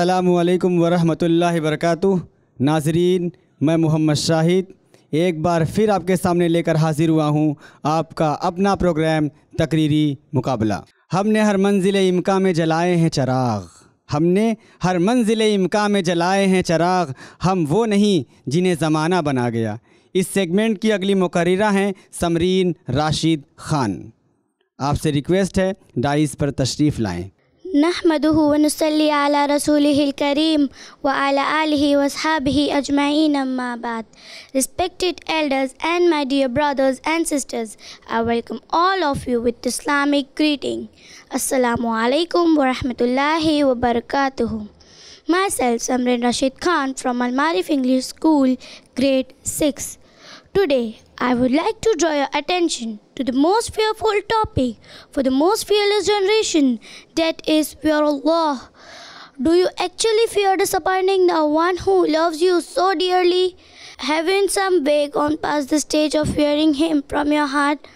असलकम वरहमल वरक नाजरीन मैं मोहम्मद शाहिद एक बार फिर आपके सामने लेकर हाजिर हुआ हूँ आपका अपना प्रोग्राम तकरीरी मुकाबला हमने हर मंजिल इमका में जलाए हैं चराग हमने हर मंजिल इमका में जलाए हैं चराग हम वो नहीं जिन्हें ज़माना बना गया इस सेगमेंट की अगली मुकर हैं समरीन राशिद ख़ान आपसे रिक्वेस्ट है डाइस पर तशरीफ़ लाएँ نحمده ونصلي على رسوله الكريم وعلى آله وصحابه أجمعين أما بعد Respected elders and my dear brothers and sisters I welcome all of you with Islamic greeting Assalamu alaikum wa rahmatullahi wa barakatuhu Myself Samrin Rashid Khan from Al-Marif English School Grade 6 Today, I would like to draw your attention to the most fearful topic for the most fearless generation that is fear Allah. Do you actually fear disappointing the one who loves you so dearly? Having some way gone past the stage of fearing Him from your heart?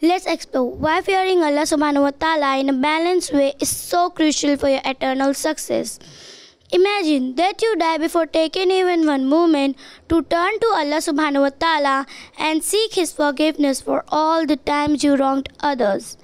Let's explore why fearing Allah subhanahu wa ta'ala in a balanced way is so crucial for your eternal success. Imagine that you die before taking even one moment to turn to Allah subhanahu wa ta'ala and seek His forgiveness for all the times you wronged others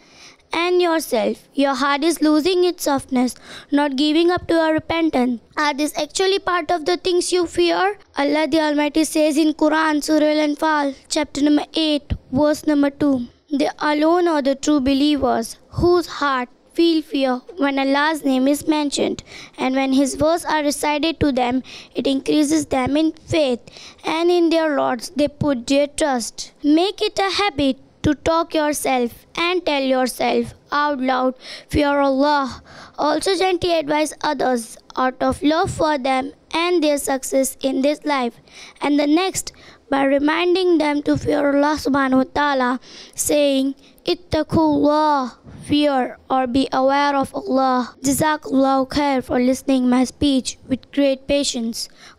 and yourself. Your heart is losing its softness, not giving up to your repentance. Are this actually part of the things you fear? Allah the Almighty says in Quran, Surah Al-Anfal, chapter number 8, verse number 2. They alone are the true believers whose heart feel fear when Allah's name is mentioned, and when His words are recited to them, it increases them in faith, and in their Lords they put their trust. Make it a habit to talk yourself and tell yourself out loud, Fear Allah. Also, gently advise others out of love for them and their success in this life and the next by reminding them to fear Allah subhanahu wa ta'ala, saying, Ittaqullah, fear or be aware of Allah. jazakallahu khair for listening my speech with great patience.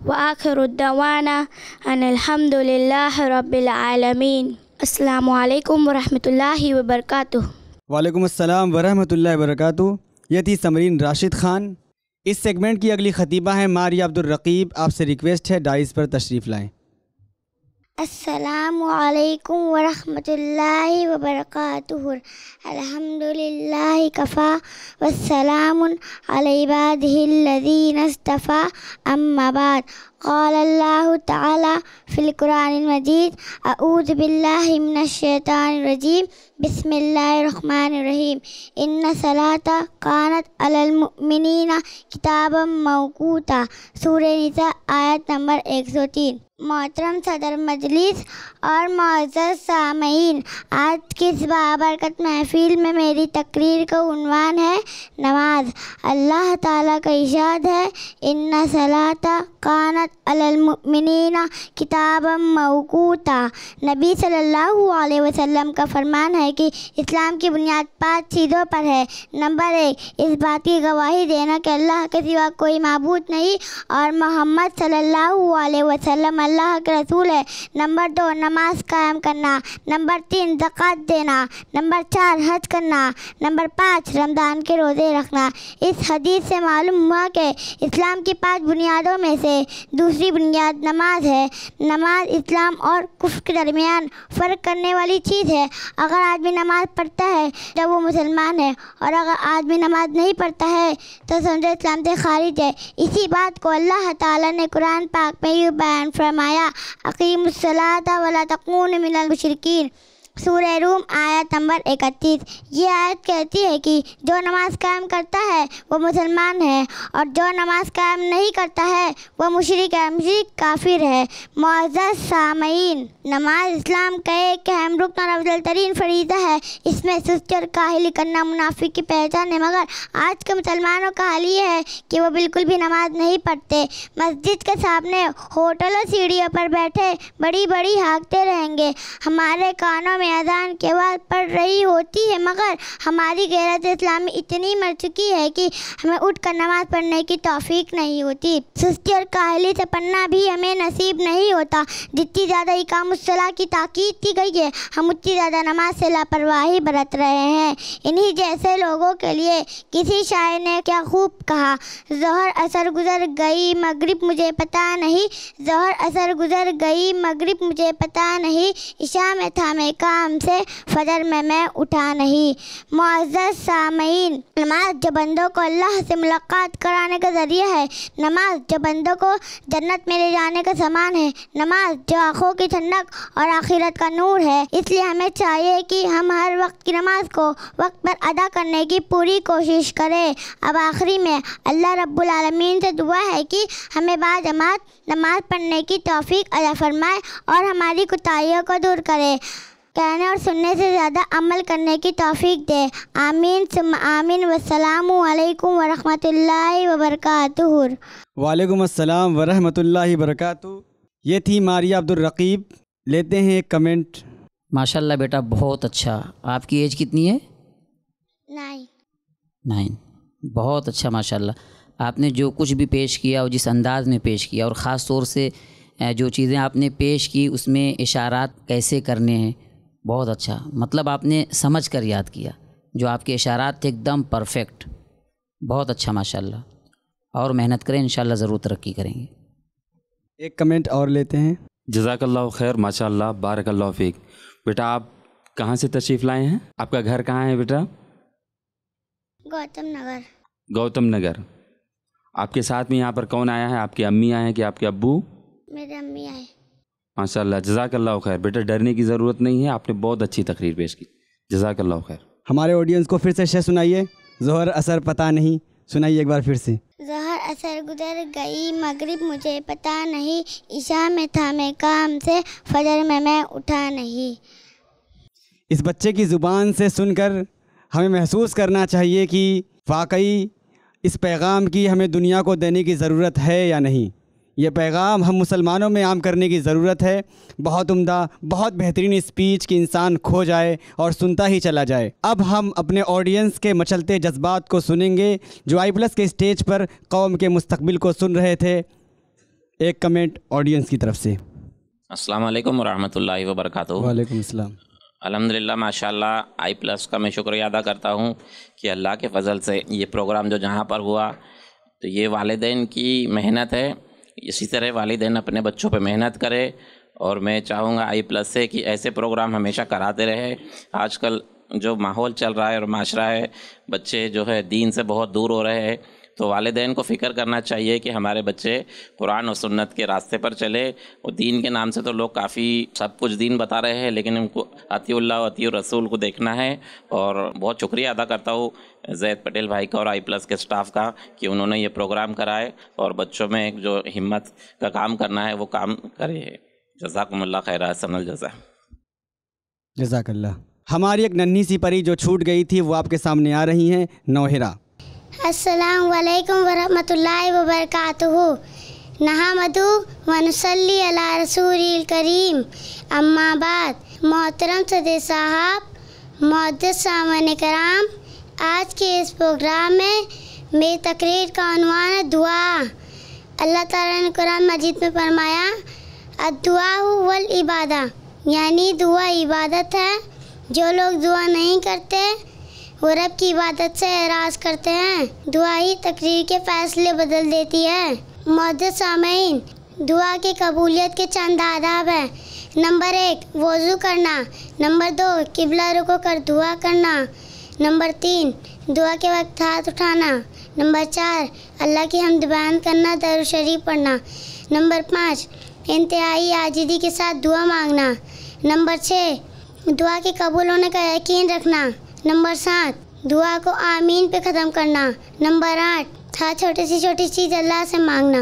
Wa akhiru dawana and alhamdulillahi rabbil alamin Assalamu alaikum wa rahmatullahi wa barakatuh. wa alaikum assalam wa rahmatullahi wa barakatuh ye thi samreen rashid khan इस segment की अगली खतीबा है मारिया अब्दुल रकीब आपसे request है dice पर तशरीफ़ लाएं السلام عليكم ورحمة الله وبركاته الحمد لله كفى والسلام على عباده الذين اصطفى أما بعد بالله من الشيطان الرجيم بسم الله الرحمن الرحيم सलाता कानत كانت किताब المؤمنين كتابا موقوتا आयत नंबर एक सौ तीन मोहतरम सदर मजलिस और मज़र सामीन आज की इस बाबरकत महफिल में मेरी तकरीर का उनवान है नमाज अल्लाह ताला का इशाद है इन्ना सलाता कान अलमिन किताब मौकूता नबी सल्लल्लाहु अलैहि वसल्लम का फरमान है कि इस्लाम की बुनियाद पांच चीज़ों पर है नंबर एक इस बात की गवाही देना कि अल्लाह के सिवा कोई मबूद नहीं और मोहम्मद सल्लल्लाहु अलैहि वसल्लम अल्लाह के रसूल है नंबर दो नमाज कायम करना नंबर तीन जक़ात देना नंबर चार हज करना नंबर पाँच रमज़ान के रोज़े रखना इस हदीस से मालूम हुआ कि इस्लाम की पाँच बुनियादों में से दूसरी बुनियाद नमाज है नमाज इस्लाम और कुफ के दरमियान फ़र्क करने वाली चीज़ है अगर आदमी नमाज पढ़ता है तो वो मुसलमान है और अगर आदमी नमाज नहीं पढ़ता है तो समझो इस्लाम से खारिज है इसी बात को अल्लाह ताला ने कुरान पाक में यूँ बयान फरमाया अकीम सलाता वाला तकून मिनल मुशरकिन सूर्य रूम आयत नंबर इकतीस ये आयत कहती है कि जो नमाज कायम करता है वो मुसलमान है और जो नमाज कायम नहीं करता है वो मुशरक है काफिर है मुआजा सामीन नमाज इस्लाम का एक अहम रुकन अफजल तरीन फरीदा है इसमें सुस्त और काहली करना मुनाफिक की पहचान है मगर आज के मुसलमानों का हाल ये है कि वो बिल्कुल भी नमाज नहीं पढ़ते मस्जिद के सामने होटल और सीढ़ियों पर बैठे बड़ी बड़ी हाँकते रहेंगे हमारे कानों में में अजान के बाद पढ़ रही होती है मगर हमारी गैरत इस्लामी इतनी मर चुकी है कि हमें उठ कर नमाज़ पढ़ने की तोफ़ीक नहीं होती सुस्ती और काहली से पढ़ना भी हमें नसीब नहीं होता जितनी ज़्यादा इकामसला की ताकीद की गई है हम उतनी ज़्यादा नमाज से लापरवाही बरत रहे हैं इन्हीं जैसे लोगों के लिए किसी शायर ने क्या खूब कहा जहर असर गुजर गई मगरब मुझे पता नहीं जहर असर गुजर गई मगरब मुझे पता नहीं ईशा में था मैं का काम से फजर में मैं उठा नहीं मुआज़ सामीन नमाज जो बंदों को अल्लाह से मुलाकात कराने का ज़रिया है नमाज जो बंदों को जन्नत में ले जाने का सामान है नमाज जो आँखों की ठंडक और आखिरत का नूर है इसलिए हमें चाहिए कि हम हर वक्त की नमाज को वक्त पर अदा करने की पूरी कोशिश करें अब आखिरी में अल्लाह रब्बुल आलमीन से दुआ है कि हमें बाज़ नमाज पढ़ने की तौफीक अदा फरमाए और हमारी कुताहियों को दूर करे कहने और सुनने से ज़्यादा अमल करने की तोफ़ी दे आमीन सुम आमीन वसलाम वरहमतुल्ला वबरकत वालेकुम अस्सलाम वरहमतुल्लाहि वरकत ये थी मारिया रकीब लेते हैं एक कमेंट माशाल्लाह बेटा बहुत अच्छा आपकी एज कितनी है नाइन नाइन बहुत अच्छा माशाल्लाह आपने जो कुछ भी पेश किया और जिस अंदाज़ में पेश किया और ख़ास तौर से जो चीज़ें आपने पेश की उसमें इशारात कैसे करने हैं बहुत अच्छा मतलब आपने समझ कर याद किया जो आपके इशारात थे एकदम परफेक्ट बहुत अच्छा माशाल्लाह और मेहनत करें इन ज़रूर तरक्की करेंगे एक कमेंट और लेते हैं जजाकल्ला खैर माशाल्लाह बारकल्ला फ़ीक बेटा आप कहाँ से तशरीफ़ लाए हैं आपका घर कहाँ है बेटा गौतम नगर गौतम नगर आपके साथ में यहाँ पर कौन आया है आपकी अम्मी आए हैं कि आपके अब्बू मेरे अम्मी आए माशा जजाकल्ला खैर बेटा डरने की ज़रूरत नहीं है आपने बहुत अच्छी तकरीर पेश की जजाकल्ला खैर हमारे ऑडियंस को फिर से शेर सुनाइए जहर असर पता नहीं सुनाइए एक बार फिर से जहर असर गुजर गई मगरिब मुझे पता नहीं ईशा में था मैं काम से फजर में मैं उठा नहीं इस बच्चे की ज़ुबान से सुनकर हमें महसूस करना चाहिए कि वाकई इस पैगाम की हमें दुनिया को देने की ज़रूरत है या नहीं यह पैगाम हम मुसलमानों में आम करने की ज़रूरत है बहुत उम्दा बहुत बेहतरीन स्पीच कि इंसान खो जाए और सुनता ही चला जाए अब हम अपने ऑडियंस के मचलते जज्बात को सुनेंगे जो आई प्लस के स्टेज पर कौम के मुस्तबिल को सुन रहे थे एक कमेंट ऑडियंस की तरफ से असलकम वरहमल वरक वालेकुम अलहमदिल्ला माशा आई प्लस का मैं शुक्रिया अदा करता हूँ कि अल्लाह के फजल से ये प्रोग्राम जो जहाँ पर हुआ तो ये वालदेन की मेहनत है इसी तरह वालदेन अपने बच्चों पर मेहनत करें और मैं चाहूँगा आई प्लस से कि ऐसे प्रोग्राम हमेशा कराते रहे आजकल जो माहौल चल रहा है और माशरा है बच्चे जो है दीन से बहुत दूर हो रहे हैं तो वालदेन को फ़िक्र करना चाहिए कि हमारे बच्चे कुरान और सुन्नत के रास्ते पर चले और दीन के नाम से तो लोग काफ़ी सब कुछ दीन बता रहे हैं लेकिन उनको अतील्ला अतीय रसूल को देखना है और बहुत शुक्रिया अदा करता हूँ जैद पटेल भाई का और आई प्लस के स्टाफ का कि उन्होंने ये प्रोग्राम कराए और बच्चों में जो हिम्मत का काम करना है वो काम करे जजाकमल्ला खैर सनल जजा जजाकल्ला हमारी एक नन्ही सी परी जो छूट गई थी वो आपके सामने आ रही हैं नौहरा अस्सलाम वालेकुम वरहमतुल्लाहि व बरकातुहू नहामदु वनसली अला रसूल करीम अम्माबाद मोहतरम सदे साहब मोहद सामान कराम आज के इस प्रोग्राम में मेरी तकरीर का अनुमान है दुआ अल्लाह ताला ने कुरान मजीद में फरमाया अदुआ वल इबादा यानी दुआ इबादत है जो लोग दुआ नहीं करते वो रब की इबादत से एराज करते हैं दुआ ही तकरीर के फैसले बदल देती है मदद सामीन दुआ की कबूलियत के चंद आदाब हैं नंबर एक वज़ू करना नंबर दो किबला रुको कर दुआ करना नंबर तीन दुआ के वक्त हाथ उठाना नंबर चार अल्लाह की हमद बयान करना दर शरीफ पढ़ना नंबर पाँच इंतहाई आजिदी के साथ दुआ मांगना नंबर छः दुआ के कबूल होने का यकीन रखना नंबर सात दुआ को आमीन पे ख़त्म करना नंबर आठ था छोटी सी छोटी चीज़ अल्लाह से मांगना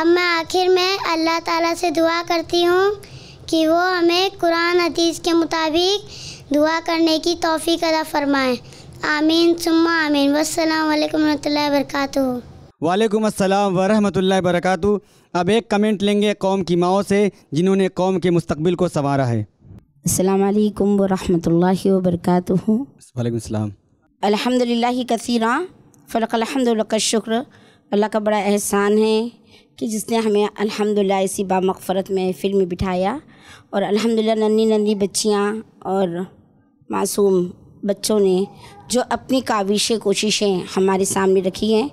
अब मैं आखिर में अल्लाह ताला से दुआ करती हूँ कि वो हमें कुरान हदीस के मुताबिक दुआ करने की तोफ़ी अदा फरमाएँ आमीन सुम्मा आमीन वालेकुम वरहमल वरक वालेकुम अस्सलाम वरहमतुल्लाह वरकू अब एक कमेंट लेंगे कौम की माओ से जिन्होंने कौम के मुस्तबिल को संवारा है अल्लाम वरहमल वबरक अलहमदिल्ला कसीरा फ़लकलहमद शुक्र अल्लाह का बड़ा एहसान है कि जिसने हमें अल्हम्दुलिल्लाह इसी बामगफ़रत में फ़िल्म बिठाया और अल्हम्दुलिल्लाह नन्ही नन्ही बच्चियाँ और मासूम बच्चों ने जो अपनी काविशें कोशिशें हमारे सामने रखी हैं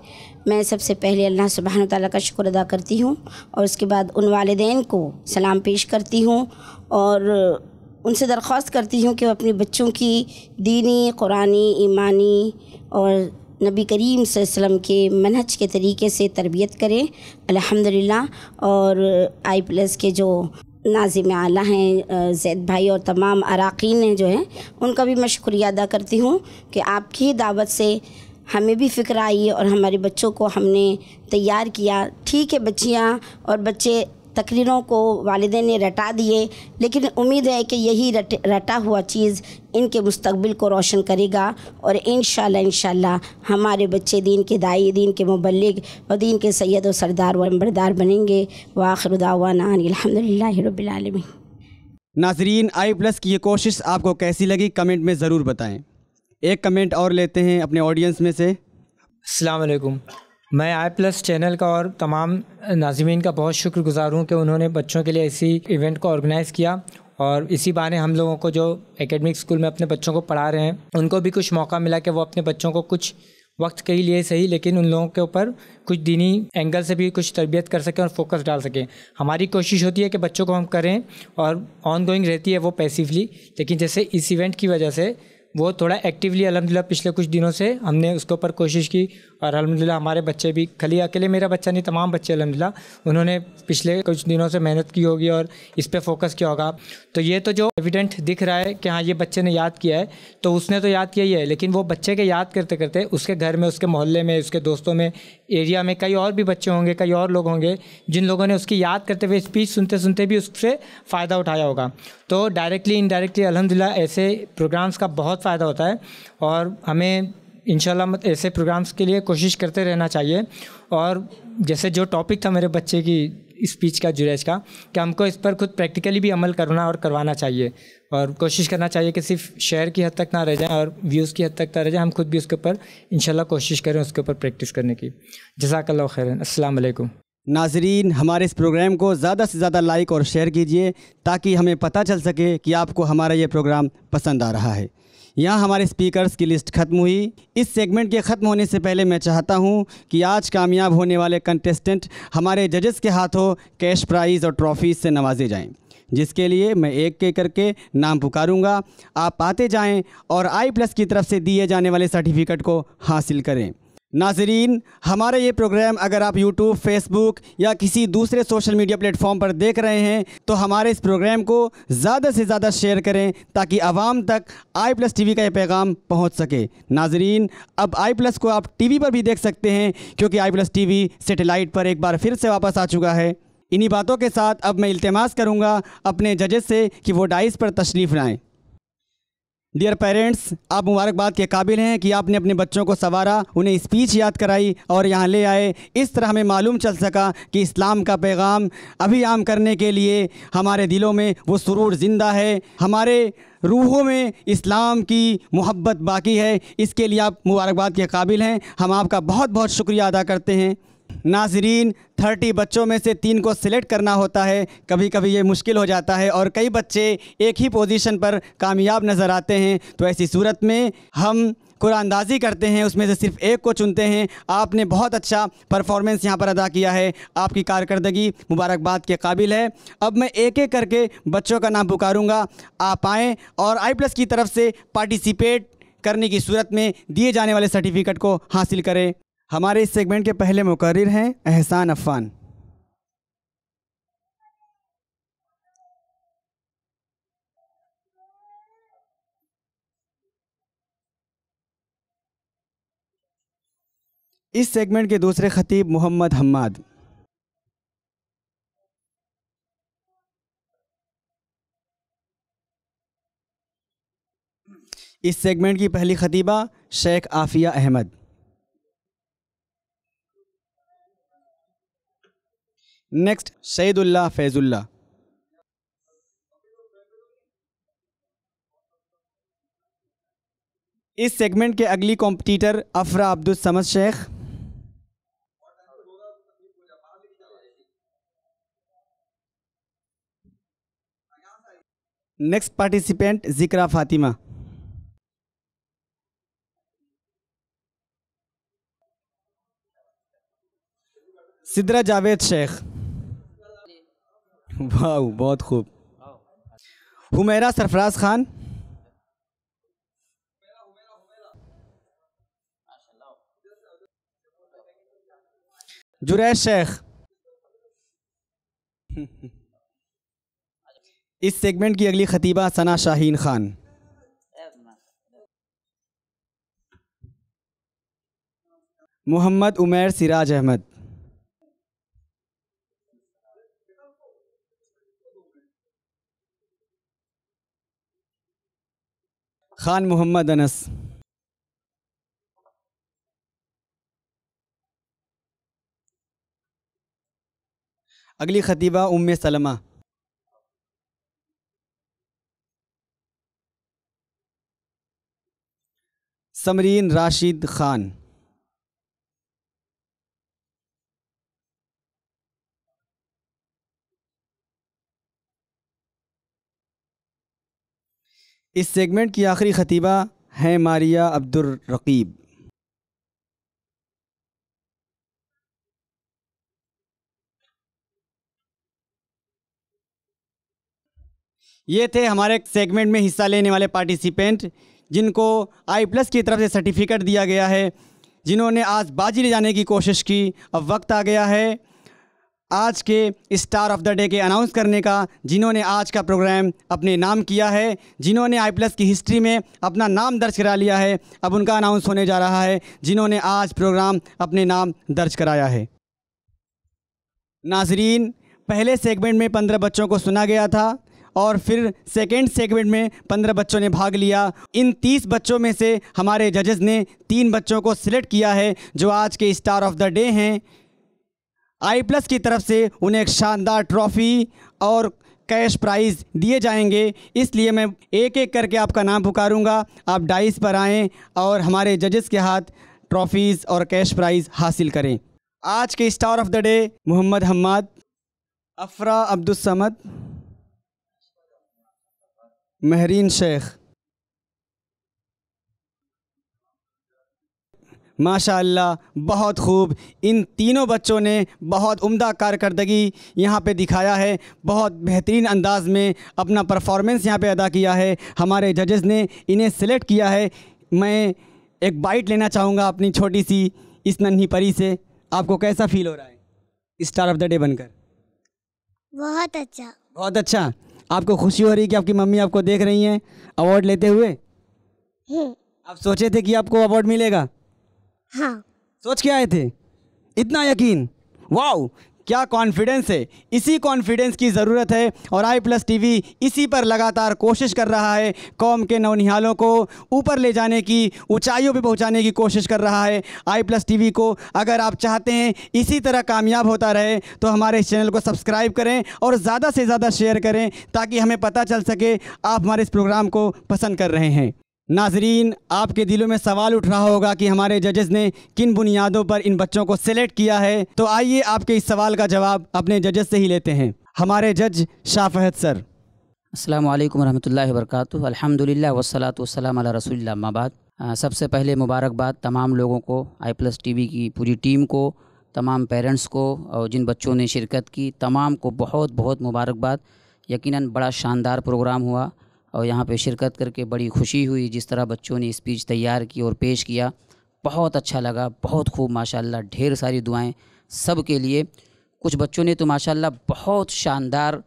मैं सबसे पहले अल्लाह सुबहान ताली का शुक्र अदा करती हूँ और उसके बाद उन वालदेन को सलाम पेश करती हूँ और उनसे दरख्वास्त करती हूँ कि वह अपने बच्चों की दीनी कुरानी ईमानी और नबी करीम वसल्लम के मनहज के तरीके से तरबियत करें अल्हम्दुलिल्लाह और आई प्लस के जो नाजिम आला हैं जैद भाई और तमाम अरकान हैं जो हैं उनका भी मैं शुक्रिया अदा करती हूँ कि आपकी दावत से हमें भी फ़िक्र आई और हमारे बच्चों को हमने तैयार किया ठीक है बच्चियाँ और बच्चे तकरीरों को वालदे ने रटा दिए लेकिन उम्मीद है कि यही रट, रटा हुआ चीज़ इनके मुस्तबिल को रोशन करेगा और इन शाला हमारे बच्चे दीन के दाई दीन के मुबलिक और दीन के सैद व सरदार व अम्बरदार बनेंगे वाखरुदावाना नाजरीन आई प्लस की ये कोशिश आपको कैसी लगी कमेंट में ज़रूर बताएँ एक कमेंट और लेते हैं अपने ऑडियंस में से अलकुम मैं आई प्लस चैनल का और तमाम नाजमीन का बहुत शुक्रगुजार हूँ कि उन्होंने बच्चों के लिए इसी इवेंट को ऑर्गेनाइज़ किया और इसी बहाने हम लोगों को जो एकेडमिक स्कूल में अपने बच्चों को पढ़ा रहे हैं उनको भी कुछ मौका मिला कि वो अपने बच्चों को कुछ वक्त के लिए सही लेकिन उन लोगों के ऊपर कुछ दीनी एंगल से भी कुछ तरबियत कर सकें और फोकस डाल सकें हमारी कोशिश होती है कि बच्चों को हम करें और ऑन गोइंग रहती है वो पैसिवली लेकिन जैसे इस इवेंट की वजह से वो थोड़ा एक्टिवली अलहमदिल्ला पिछले कुछ दिनों से हमने उसके ऊपर कोशिश की और अलहमदिल्ला हमारे बच्चे भी खाली अकेले मेरा बच्चा नहीं तमाम बच्चे अलहमदिल्ला उन्होंने पिछले कुछ दिनों से मेहनत की होगी और इस पर फोकस किया होगा तो ये तो जो एविडेंट दिख रहा है कि हाँ ये बच्चे ने याद किया है तो उसने तो याद किया ही है लेकिन वो बच्चे के याद करते करते उसके घर में उसके मोहल्ले में उसके दोस्तों में एरिया में कई और भी बच्चे होंगे कई और लोग होंगे जिन लोगों ने उसकी याद करते हुए स्पीच सुनते सुनते भी उससे फ़ायदा उठाया होगा तो डायरेक्टली इनडायरेक्टली अलहमदिल्ला ऐसे प्रोग्राम्स का बहुत फ़ायदा होता है और हमें इन ऐसे प्रोग्राम्स के लिए कोशिश करते रहना चाहिए और जैसे जो टॉपिक था मेरे बच्चे की स्पीच का जुरेज का कि हमको इस पर खुद प्रैक्टिकली भी अमल करना और करवाना चाहिए और कोशिश करना चाहिए कि सिर्फ शेयर की हद तक ना रह जाए और व्यूज़ की हद तक ना रह जाए हम खुद भी उसके ऊपर इन कोशिश करें उसके ऊपर प्रैक्टिस करने की जजाकल्ला खैर असलकुम नाजरीन हमारे इस प्रोग्राम को ज़्यादा से ज़्यादा लाइक और शेयर कीजिए ताकि हमें पता चल सके कि आपको हमारा ये प्रोग्राम पसंद आ रहा है यहाँ हमारे स्पीकर्स की लिस्ट खत्म हुई इस सेगमेंट के ख़त्म होने से पहले मैं चाहता हूँ कि आज कामयाब होने वाले कंटेस्टेंट हमारे जजेस के हाथों कैश प्राइज़ और ट्रॉफीज से नवाजे जाएँ जिसके लिए मैं एक के करके नाम पुकारूंगा आप आते जाएं और आई प्लस की तरफ से दिए जाने वाले सर्टिफिकेट को हासिल करें नाजरीन हमारा ये प्रोग्राम अगर आप यूट्यूब फेसबुक या किसी दूसरे सोशल मीडिया प्लेटफॉर्म पर देख रहे हैं तो हमारे इस प्रोग्राम को ज़्यादा से ज़्यादा शेयर करें ताकि आवाम तक आई प्लस टी का यह पैगाम पहुँच सके नाजरीन अब आई प्लस को आप टी वी पर भी देख सकते हैं क्योंकि I plus T V satellite पर एक बार फिर से वापस आ चुका है इन्हीं बातों के साथ अब मैं इल्तमास करूँगा अपने जजेस से कि वो डाइस पर तशरीफ़ लाएँ डियर पेरेंट्स आप मुबारकबाद के काबिल हैं कि आपने अपने बच्चों को सवारा उन्हें स्पीच याद कराई और यहाँ ले आए इस तरह हमें मालूम चल सका कि इस्लाम का पैगाम अभी आम करने के लिए हमारे दिलों में वो सुरूर ज़िंदा है हमारे रूहों में इस्लाम की मोहब्बत बाकी है इसके लिए आप मुबारकबाद के काबिल हैं हम आपका बहुत बहुत शुक्रिया अदा करते हैं नाजरीन थर्टी बच्चों में से तीन को सिलेक्ट करना होता है कभी कभी ये मुश्किल हो जाता है और कई बच्चे एक ही पोजीशन पर कामयाब नज़र आते हैं तो ऐसी सूरत में हम कुरानंदाजी करते हैं उसमें से सिर्फ एक को चुनते हैं आपने बहुत अच्छा परफॉर्मेंस यहाँ पर अदा किया है आपकी कारकर्दगी मुबारकबाद के काबिल है अब मैं एक एक करके बच्चों का नाम पुकारूँगा आप आएँ और आई प्लस की तरफ से पार्टिसिपेट करने की सूरत में दिए जाने वाले सर्टिफिकेट को हासिल करें हमारे इस सेगमेंट के पहले मुकर्र हैं एहसान अफान इस सेगमेंट के दूसरे खतीब मोहम्मद हम्माद इस सेगमेंट की पहली खतीबा शेख आफिया अहमद नेक्स्ट सईदुल्ला फैजुल्ला इस सेगमेंट के अगली competitor Afra Abdul Samad Shaikh next participant Zikra Fatima Sidra Javed Sheikh वाह बहुत खूब हुमेरा सरफराज खान जुरैश शेख इस सेगमेंट की अगली खतीबा सना शाहीन खान मोहम्मद उमर सिराज अहमद खान मोहम्मद अनस अगली खतीबा उम सलमा समरीन राशिद खान इस सेगमेंट की आखिरी खतीबा हैं मारिया अब्दुलरकीब ये थे हमारे सेगमेंट में हिस्सा लेने वाले पार्टिसिपेंट जिनको आई प्लस की तरफ से सर्टिफिकेट दिया गया है जिन्होंने आज बाजी ले जाने की कोशिश की अब वक्त आ गया है आज के स्टार ऑफ द डे के अनाउंस करने का जिन्होंने आज का प्रोग्राम अपने नाम किया है जिन्होंने आई प्लस की हिस्ट्री में अपना नाम दर्ज करा लिया है अब उनका अनाउंस होने जा रहा है जिन्होंने आज प्रोग्राम अपने नाम दर्ज कराया है नाजरीन पहले सेगमेंट में पंद्रह बच्चों को सुना गया था और फिर सेकेंड सेगमेंट में पंद्रह बच्चों ने भाग लिया इन तीस बच्चों में से हमारे जजेस ने तीन बच्चों को सिलेक्ट किया है जो आज के स्टार ऑफ द डे हैं आई प्लस की तरफ से उन्हें एक शानदार ट्रॉफ़ी और कैश प्राइज़ दिए जाएंगे इसलिए मैं एक एक करके आपका नाम पुकारूंगा आप डाइस पर आएँ और हमारे जजेस के हाथ ट्रॉफ़ीज़ और कैश प्राइज़ हासिल करें आज के star of the day Mohammad Hammad Afra Abdulsamad महरीन Sheikh माशाल्लाह बहुत खूब इन तीनों बच्चों ने बहुत उम्दा कारकर्दगी यहाँ पे दिखाया है बहुत बेहतरीन अंदाज में अपना परफॉर्मेंस यहाँ पे अदा किया है हमारे जजेस ने इन्हें सेलेक्ट किया है मैं एक बाइट लेना चाहूँगा अपनी छोटी सी इस नन्ही परी से आपको कैसा फील हो रहा है स्टार ऑफ द डे बनकर बहुत अच्छा बहुत अच्छा आपको खुशी हो रही है कि आपकी मम्मी आपको देख रही हैं अवार्ड लेते हुए हम्म। आप सोचे थे कि आपको अवार्ड मिलेगा हाँ सोच के आए थे इतना यकीन वाओ क्या कॉन्फिडेंस है इसी कॉन्फिडेंस की ज़रूरत है और आई प्लस टी इसी पर लगातार कोशिश कर रहा है कौम के नौनिहालों को ऊपर ले जाने की ऊंचाइयों पर पहुंचाने की कोशिश कर रहा है आई प्लस टी को अगर आप चाहते हैं इसी तरह कामयाब होता रहे तो हमारे इस चैनल को सब्सक्राइब करें और ज़्यादा से ज़्यादा शेयर करें ताकि हमें पता चल सके आप हमारे इस प्रोग्राम को पसंद कर रहे हैं नाजरीन आपके दिलों में सवाल उठ रहा होगा कि हमारे जजेस ने किन बुनियादों पर इन बच्चों को सिलेक्ट किया है तो आइए आपके इस सवाल का जवाब अपने जजेस से ही लेते हैं हमारे जज शाहफहद सर अल्लाम वरहमल वर्क अलहमदिल्ला वसलात वसलाम रसोल्ला माबाद सबसे पहले मुबारकबाद तमाम लोगों को आई प्लस टी की पूरी टीम को तमाम पेरेंट्स को और जिन बच्चों ने शिरकत की तमाम को बहुत बहुत मुबारकबाद यकीनन बड़ा शानदार प्रोग्राम हुआ और यहाँ पे शिरकत करके बड़ी खुशी हुई जिस तरह बच्चों ने स्पीच तैयार की और पेश किया बहुत अच्छा लगा बहुत खूब माशाल्लाह ढेर सारी दुआएं सब के लिए कुछ बच्चों ने तो माशाल्लाह बहुत शानदार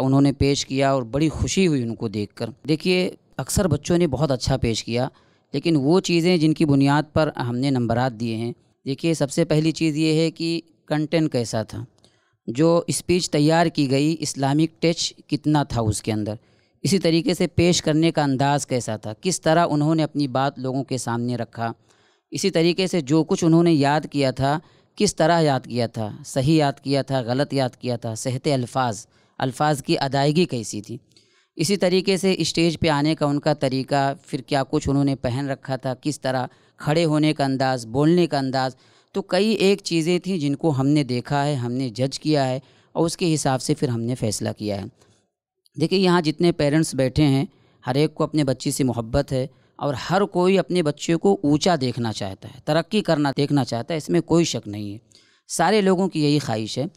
उन्होंने पेश किया और बड़ी खुशी हुई उनको देखकर देखिए अक्सर बच्चों ने बहुत अच्छा पेश किया लेकिन वो चीज़ें जिनकी बुनियाद पर हमने नंबरात दिए हैं देखिए सबसे पहली चीज़ ये है कि कंटेंट कैसा था जो स्पीच तैयार की गई इस्लामिक टच कितना था उसके अंदर इसी तरीके से पेश करने का अंदाज़ कैसा था किस तरह उन्होंने अपनी बात लोगों के सामने रखा इसी तरीके से जो कुछ उन्होंने याद किया था किस तरह याद किया था सही याद किया था गलत याद किया था सहते अल्फाज अल्फाज की अदायगी कैसी थी इसी तरीके से स्टेज पे आने का उनका तरीका फिर क्या कुछ उन्होंने पहन रखा था किस तरह खड़े होने का अंदाज़ बोलने का अंदाज़ तो कई एक चीज़ें थी जिनको हमने देखा है हमने जज किया है और उसके हिसाब से फिर हमने फ़ैसला किया है देखिए यहाँ जितने पेरेंट्स बैठे हैं हर एक को अपने बच्चे से मोहब्बत है और हर कोई अपने बच्चे को ऊंचा देखना चाहता है तरक्की करना देखना चाहता है इसमें कोई शक नहीं है सारे लोगों की यही ख्वाहिश है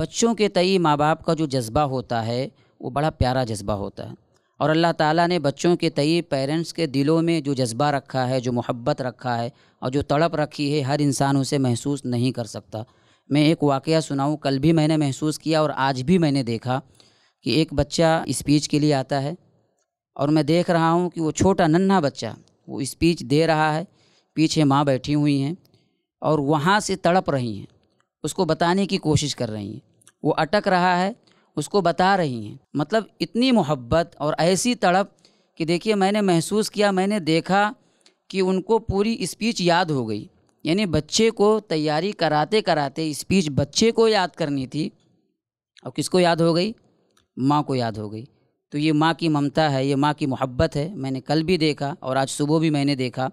बच्चों के तई माँ बाप का जो जज्बा होता है वो बड़ा प्यारा जज्बा होता है और अल्लाह ताला ने बच्चों के तई पेरेंट्स के दिलों में जो जज्बा रखा है जो मोहब्बत रखा है और जो तड़प रखी है हर इंसान उसे महसूस नहीं कर सकता मैं एक वाक़ सुनाऊँ कल भी मैंने महसूस किया और आज भी मैंने देखा कि एक बच्चा स्पीच के लिए आता है और मैं देख रहा हूँ कि वो छोटा नन्हा बच्चा वो स्पीच दे रहा है पीछे माँ बैठी हुई हैं और वहाँ से तड़प रही हैं उसको बताने की कोशिश कर रही हैं वो अटक रहा है उसको बता रही हैं मतलब इतनी मोहब्बत और ऐसी तड़प कि देखिए मैंने महसूस किया मैंने देखा कि उनको पूरी स्पीच याद हो गई यानी बच्चे को तैयारी कराते कराते स्पीच बच्चे को याद करनी थी और किसको याद हो गई माँ को याद हो गई तो ये माँ की ममता है ये माँ की मोहब्बत है मैंने कल भी देखा और आज सुबह भी मैंने देखा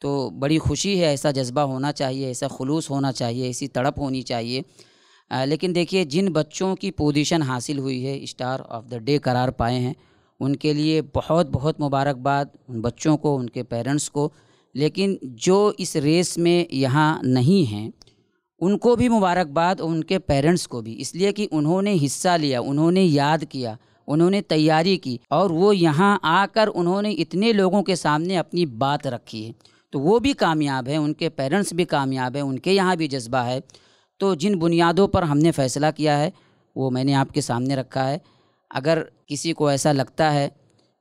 तो बड़ी खुशी है ऐसा जज्बा होना चाहिए ऐसा खलूस होना चाहिए ऐसी तड़प होनी चाहिए आ, लेकिन देखिए जिन बच्चों की पोजीशन हासिल हुई है स्टार ऑफ द डे करार पाए हैं उनके लिए बहुत बहुत मुबारकबाद उन बच्चों को उनके पेरेंट्स को लेकिन जो इस रेस में यहाँ नहीं हैं उनको भी मुबारकबाद और उनके पेरेंट्स को भी इसलिए कि उन्होंने हिस्सा लिया उन्होंने याद किया उन्होंने तैयारी की और वो यहाँ आकर उन्होंने इतने लोगों के सामने अपनी बात रखी है तो वो भी कामयाब है उनके पेरेंट्स भी कामयाब हैं उनके यहाँ भी जज्बा है तो जिन बुनियादों पर हमने फ़ैसला किया है वो मैंने आपके सामने रखा है अगर किसी को ऐसा लगता है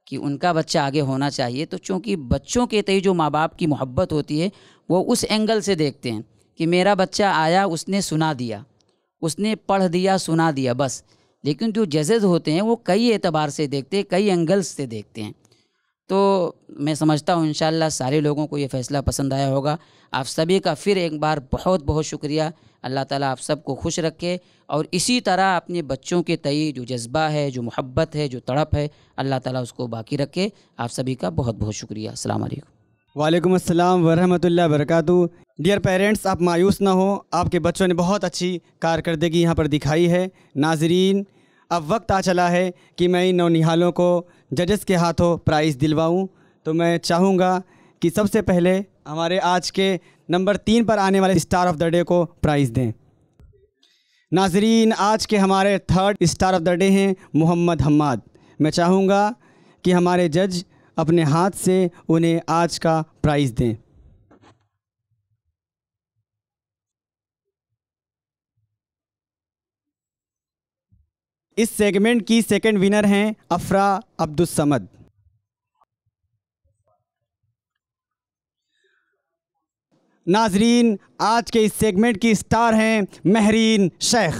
कि उनका बच्चा आगे होना चाहिए तो चूँकि बच्चों के तय जो माँ बाप की मोहब्बत होती है वो उस एंगल से देखते हैं कि मेरा बच्चा आया उसने सुना दिया उसने पढ़ दिया सुना दिया बस लेकिन जो जजेज़ होते हैं वो कई एतबार से देखते हैं कई एंगल्स से देखते हैं तो मैं समझता हूँ इन सारे लोगों को ये फ़ैसला पसंद आया होगा आप सभी का फिर एक बार बहुत बहुत शुक्रिया अल्लाह ताला आप सबको खुश रखे और इसी तरह अपने बच्चों के तई जो जज्बा है जो मोहब्बत है जो तड़प है अल्लाह ताला उसको बाकी रखे आप सभी का बहुत बहुत शुक्रिया अल्लाम वालेकुम अस्सलाम वरहमतुल्लाहि डियर पेरेंट्स आप मायूस ना हो आपके बच्चों ने बहुत अच्छी कारकर्दगी यहाँ पर दिखाई है नाजरीन अब वक्त आ चला है कि मैं इन नौनिहालों को जजेस के हाथों प्राइज़ दिलवाऊँ तो मैं चाहूँगा कि सबसे पहले हमारे आज के नंबर तीन पर आने वाले स्टार ऑफ द डे को प्राइज़ दें नाजरीन आज के हमारे third star of the day हैं मोहम्मद हम्माद मैं चाहूँगा कि हमारे जज अपने हाथ से उन्हें आज का प्राइज़ दें इस सेगमेंट की सेकंड विनर हैं अफरा अब्दुलसमद नाजरीन आज के इस सेगमेंट की स्टार हैं महरीन शेख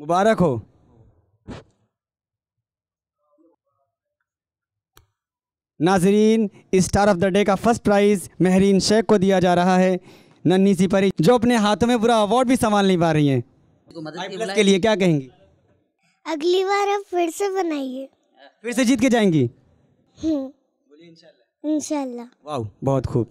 मुबारक हो नाजरीन स्टार ऑफ द डे का फर्स्ट प्राइज़ महरीन शेख को दिया जा रहा है नन्नी सी परी जो अपने हाथों में पूरा अवार्ड भी संभाल नहीं पा रही है के लिए क्या कहेंगी अगली बार आप फिर से बनाइए फिर से जीत के जाएंगी हम्म। इंशाल्लाह वाह बहुत खूब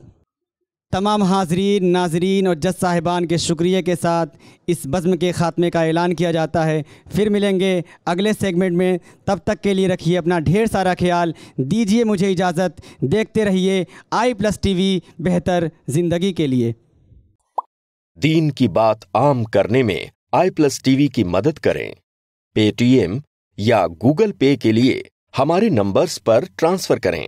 तमाम हाजरीन नाजरीन और जज साहिबान के शुक्रिया के साथ इस बज़म के ख़ात्मे का ऐलान किया जाता है फिर मिलेंगे अगले सेगमेंट में तब तक के लिए रखिए अपना ढेर सारा ख्याल दीजिए मुझे इजाज़त देखते रहिए आई प्लस वी बेहतर ज़िंदगी के लिए दीन की बात आम करने में आई प्लस वी की मदद करें पेटीएम या गूगल पे के लिए हमारे नंबर्स पर ट्रांसफ़र करें